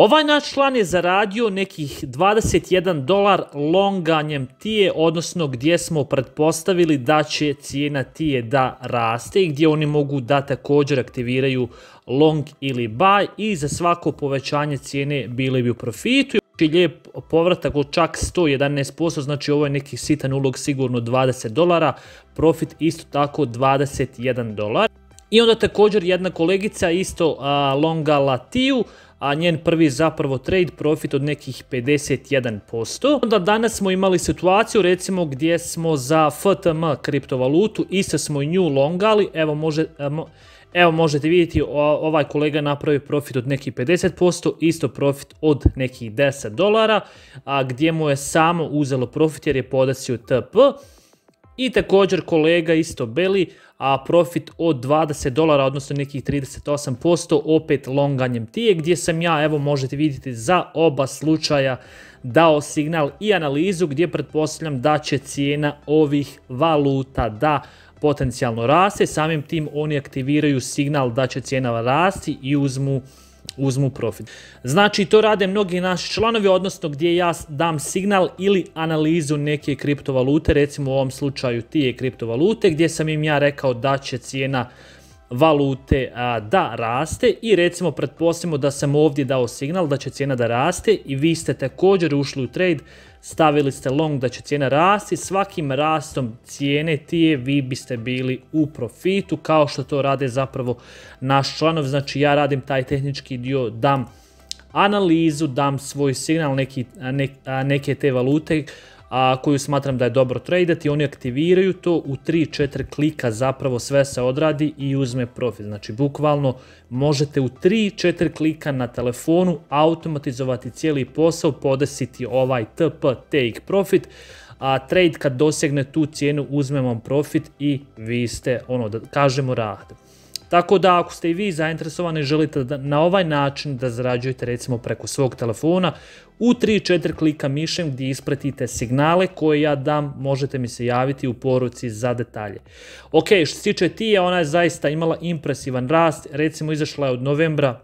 Ovaj naš član je zaradio nekih 21 dolar longanjem tije, odnosno gdje smo pretpostavili da će cijena tije da raste i gdje oni mogu da također aktiviraju long ili buy i za svako povećanje cijene bili bi u profitu lijep povratak od čak 111%, znači ovo je neki sitan ulog sigurno 20 dolara, profit isto tako 21 dolar. I onda također jedna kolegica isto longa Latiju, a njen prvi zapravo trade profit od nekih 51%. Onda danas smo imali situaciju recimo gdje smo za FTM kriptovalutu, isto smo i nju longali, evo može... Evo možete vidjeti ovaj kolega napravi profit od nekih 50%, isto profit od nekih 10 dolara, a gdje mu je samo uzelo profit jer je podasio TP. I također kolega isto Beli, a profit od 20 dolara, odnosno nekih 38%, opet longanjem tije, gdje sam ja, evo možete vidjeti, za oba slučaja dao signal i analizu gdje pretpostavljam da će cijena ovih valuta da potencijalno raste, samim tim oni aktiviraju signal da će cijena rasti i uzmu uzmu profit. Znači to rade mnogi naši članovi, odnosno gdje ja dam signal ili analizu neke kriptovalute, recimo u ovom slučaju tije kriptovalute, gdje sam im ja rekao da će cijena valute da raste i recimo pretpostavimo da sam ovdje dao signal da će cijena da raste i vi ste također ušli u trade, stavili ste long da će cijena rasti, svakim rastom cijene tije vi biste bili u profitu kao što to rade zapravo naš članov, znači ja radim taj tehnički dio, dam analizu, dam svoj signal neki, neke te valute, a koju smatram da je dobro tradati, oni aktiviraju to, u 3-4 klika zapravo sve se odradi i uzme profit. Znači bukvalno možete u 3-4 klika na telefonu automatizovati cijeli posao, podesiti ovaj TP Take Profit, a trade kad dosegne tu cijenu uzme vam profit i vi ste, ono da kažemo, rad. Tako da ako ste i vi zainteresovani želite da na ovaj način da zarađujete recimo preko svog telefona, u 3-4 klika mišem gdje ispratite signale koje ja dam, možete mi se javiti u poruci za detalje. Ok, što se tiče Tije, ona je zaista imala impresivan rast, recimo izašla je od novembra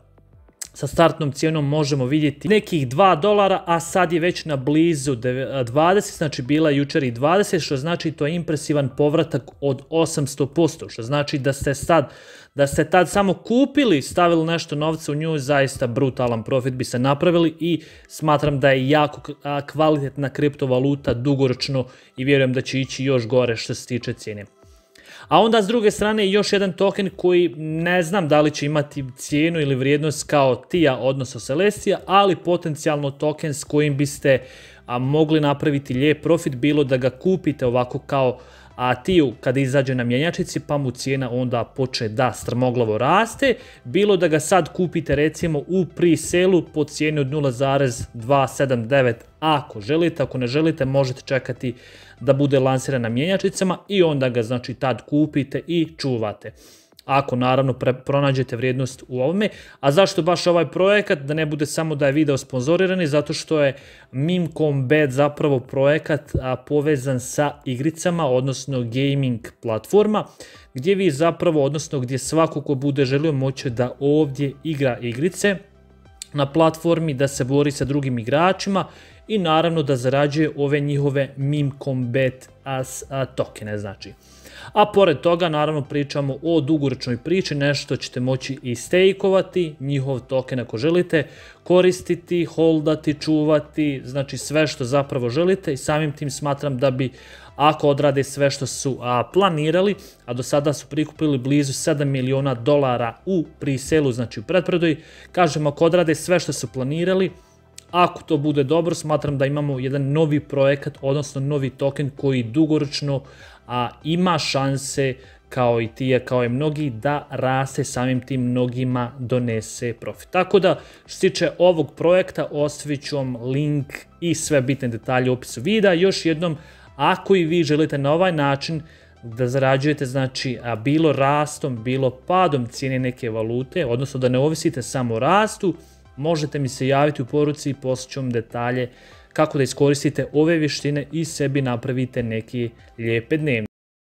sa startnom cijenom možemo vidjeti nekih 2 dolara, a sad je već na blizu 20, znači bila je jučer i 20, što znači to je impresivan povratak od 800%, što znači da ste sad da ste tad samo kupili, stavili nešto novca u nju, zaista brutalan profit bi se napravili i smatram da je jako kvalitetna kriptovaluta dugoročno i vjerujem da će ići još gore što se tiče cijene. A onda s druge strane još jedan token koji ne znam da li će imati cijenu ili vrijednost kao Tia, odnosno Celestia, ali potencijalno token s kojim biste mogli napraviti lijep profit, bilo da ga kupite ovako kao a tiju kada izađe na mjenjačici pa mu cijena onda poče da strmoglavo raste, bilo da ga sad kupite recimo u priselu po cijeni od 0,279 ako želite, ako ne želite možete čekati da bude lansiran na mjenjačicama i onda ga znači tad kupite i čuvate ako naravno pronađete vrijednost u ovome. A zašto baš ovaj projekat? Da ne bude samo da je video sponzorirani, zato što je Mimcom zapravo projekat a, povezan sa igricama, odnosno gaming platforma, gdje vi zapravo, odnosno gdje svako ko bude želio moće da ovdje igra igrice, na platformi da se bori sa drugim igračima i naravno da zarađuje ove njihove Meme As a, tokene znači. A pored toga naravno pričamo o dugoročnoj priči, nešto ćete moći i stejkovati, njihov token ako želite, koristiti, holdati, čuvati, znači sve što zapravo želite i samim tim smatram da bi ako odrade sve što su planirali, a do sada su prikupili blizu 7 miliona dolara u priselu, znači u pretprodoji, kažemo ako odrade sve što su planirali, ako to bude dobro, smatram da imamo jedan novi projekat, odnosno novi token koji dugoročno a, ima šanse kao i tija, kao i mnogi, da raste samim tim mnogima donese profit. Tako da, što se tiče ovog projekta, ostavit ću vam link i sve bitne detalje u opisu videa. Još jednom, ako i vi želite na ovaj način da zarađujete, znači, bilo rastom, bilo padom cijene neke valute, odnosno da ne ovisite samo rastu, Možete mi se javiti u poruci i ću vam detalje kako da iskoristite ove vještine i sebi napravite neki lijepe dnevne.